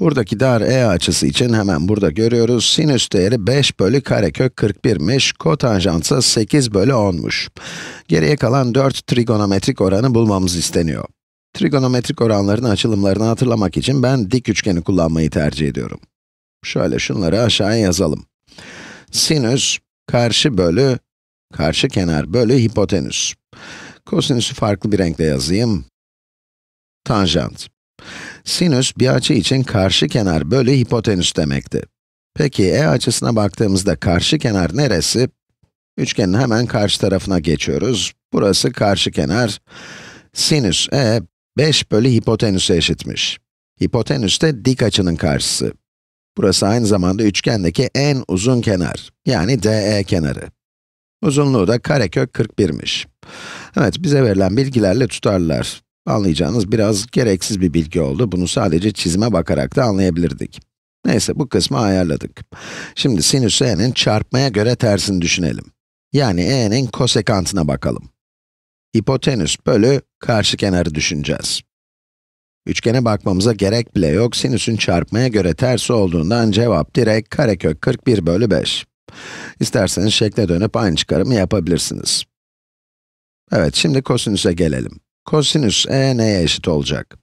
Buradaki dar E açısı için hemen burada görüyoruz. Sinüs değeri 5 bölü karekök 41'miş. Kotanjant ise 8 bölü 10'muş. Geriye kalan 4 trigonometrik oranı bulmamız isteniyor. Trigonometrik oranların açılımlarını hatırlamak için ben dik üçgeni kullanmayı tercih ediyorum. Şöyle şunları aşağıya yazalım. Sinüs, karşı bölü, karşı kenar bölü hipotenüs. Kosinüsü farklı bir renkle yazayım. Tanjant. Sinüs bir açı için karşı kenar bölü hipotenüs demekti. Peki e açısına baktığımızda karşı kenar neresi? Üçgenin hemen karşı tarafına geçiyoruz. Burası karşı kenar. Sinüs e 5 bölü hipotenüse eşitmiş. Hipotenüs de dik açının karşısı. Burası aynı zamanda üçgendeki en uzun kenar, yani DE kenarı. Uzunluğu da karekök 41'miş. Evet, bize verilen bilgilerle tutarlar. Anlayacağınız biraz gereksiz bir bilgi oldu. Bunu sadece çizime bakarak da anlayabilirdik. Neyse bu kısmı ayarladık. Şimdi sinüs e'nin çarpmaya göre tersini düşünelim. Yani e'nin kosekantına bakalım. Hipotenüs bölü karşı kenarı düşüneceğiz. Üçgene bakmamıza gerek bile yok. Sinüsün çarpmaya göre tersi olduğundan cevap direkt karekök 41 bölü 5. İsterseniz şekle dönüp aynı çıkarımı yapabilirsiniz. Evet, şimdi kosinüse gelelim. Kosinüs e neye eşit olacak?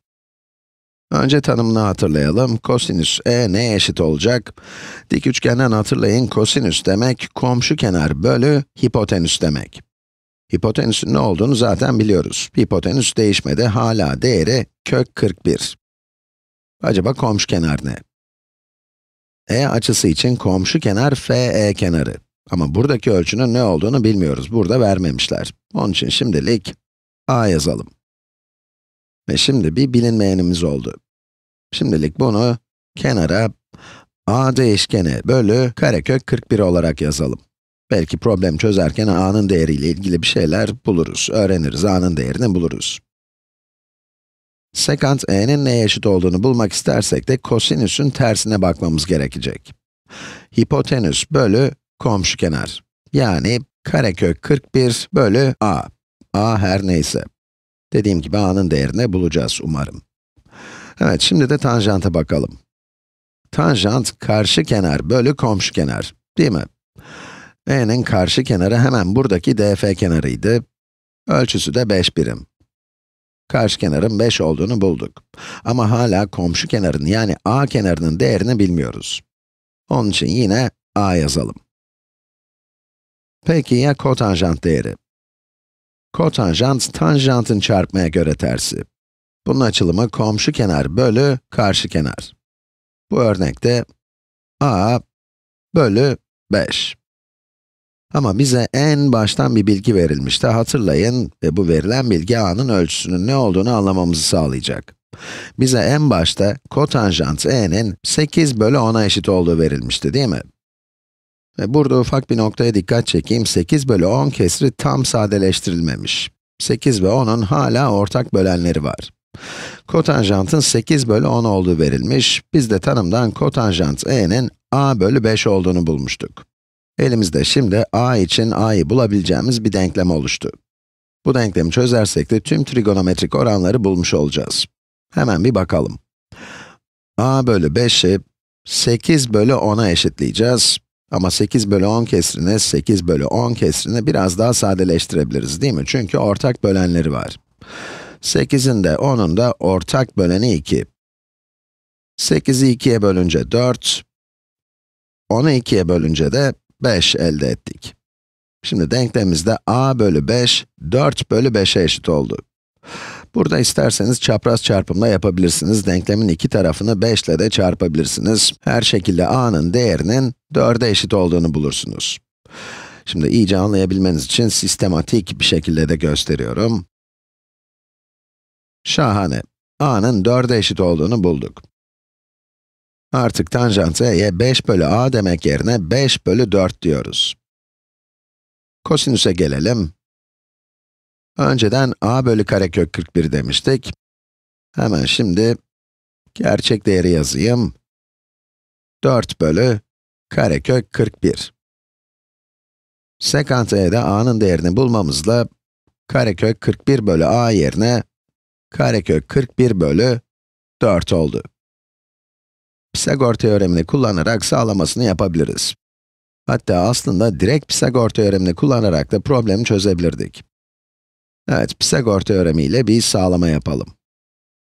Önce tanımını hatırlayalım. Kosinüs e neye eşit olacak? Dik üçgenden hatırlayın, kosinüs demek komşu kenar bölü hipotenüs demek. Hipotenüsün ne olduğunu zaten biliyoruz. Hipotenüs değişmedi, hala değeri kök 41. Acaba komşu kenar ne? E açısı için komşu kenar FE kenarı. Ama buradaki ölçünün ne olduğunu bilmiyoruz. Burada vermemişler. Onun için şimdilik a yazalım. Ve şimdi bir bilinmeyenimiz oldu. Şimdilik bunu kenara a değişkeni bölü karekök 41 olarak yazalım. Belki problem çözerken a'nın değeriyle ilgili bir şeyler buluruz, öğreniriz, a'nın değerini buluruz. Sekant e'nin neye eşit olduğunu bulmak istersek de kosinüsün tersine bakmamız gerekecek. Hipotenüs bölü komşu kenar. Yani karekök 41 bölü a a her neyse. Dediğim gibi a'nın değerini bulacağız umarım. Evet, şimdi de tanjanta bakalım. Tanjant karşı kenar bölü komşu kenar, değil mi? e'nin karşı kenarı hemen buradaki df kenarıydı. Ölçüsü de 5 birim. Karşı kenarın 5 olduğunu bulduk. Ama hala komşu kenarın yani a kenarının değerini bilmiyoruz. Onun için yine a yazalım. Peki ya kotanjant değeri? Kotanjant, tanjantın çarpmaya göre tersi. Bunun açılımı komşu kenar bölü karşı kenar. Bu örnekte a bölü 5. Ama bize en baştan bir bilgi verilmişti, hatırlayın ve bu verilen bilgi a'nın ölçüsünün ne olduğunu anlamamızı sağlayacak. Bize en başta kotanjant e'nin 8 bölü 10'a eşit olduğu verilmişti değil mi? Ve burada ufak bir noktaya dikkat çekeyim. 8 bölü 10 kesri tam sadeleştirilmemiş. 8 ve 10'un hala ortak bölenleri var. Kotanjantın 8 bölü 10 olduğu verilmiş. Biz de tanımdan kotanjant e'nin a bölü 5 olduğunu bulmuştuk. Elimizde şimdi a için a'yı bulabileceğimiz bir denklem oluştu. Bu denklemi çözersek de tüm trigonometrik oranları bulmuş olacağız. Hemen bir bakalım. a bölü 5'i 8 bölü 10'a eşitleyeceğiz. Ama 8 bölü 10 kesrini 8 bölü 10 kesrini biraz daha sadeleştirebiliriz değil mi? Çünkü ortak bölenleri var. 8'in de 10'un da ortak böleni 2. 8'i 2'ye bölünce 4, 10'u 2'ye bölünce de 5 elde ettik. Şimdi denklemimizde a bölü 5, 4 bölü 5'e eşit oldu. Burada isterseniz çapraz çarpımla yapabilirsiniz. Denklemin iki tarafını 5 ile de çarpabilirsiniz. Her şekilde a'nın değerinin 4'e eşit olduğunu bulursunuz. Şimdi iyice anlayabilmeniz için sistematik bir şekilde de gösteriyorum. Şahane. a'nın 4'e eşit olduğunu bulduk. Artık tanjant e'ye 5 bölü a demek yerine 5 bölü 4 diyoruz. Kosinüse gelelim. Önceden a bölü karekök 41 demiştik. Hemen şimdi gerçek değeri yazayım. 4 bölü karekök 41. Sekant e'de a'nın değerini bulmamızla karekök 41 bölü a yerine karekök 41 bölü 4 oldu. Pisagor teoremini kullanarak sağlamasını yapabiliriz. Hatta aslında direkt Pisagor teoremini kullanarak da problemi çözebilirdik. Evet, Pisagor teoremiyle bir sağlama yapalım.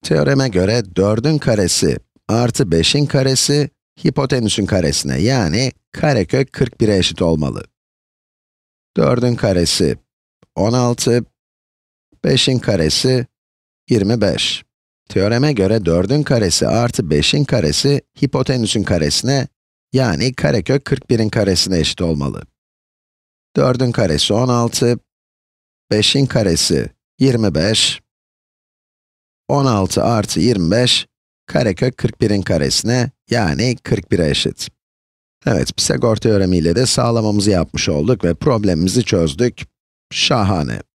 Teoreme göre 4'ün karesi artı 5'in karesi hipotenüsün karesine yani karekök 41'e eşit olmalı. 4'ün karesi 16, 5'in karesi 25. Teoreme göre 4'ün karesi artı 5'in karesi hipotenüsün karesine yani karekök 41'in karesine eşit olmalı. 4'ün karesi 16, 5'in karesi 25, 16 artı 25, karekök 41'in karesine, yani 41'e eşit. Evet, Pisagor teoremiyle de sağlamamızı yapmış olduk ve problemimizi çözdük. Şahane.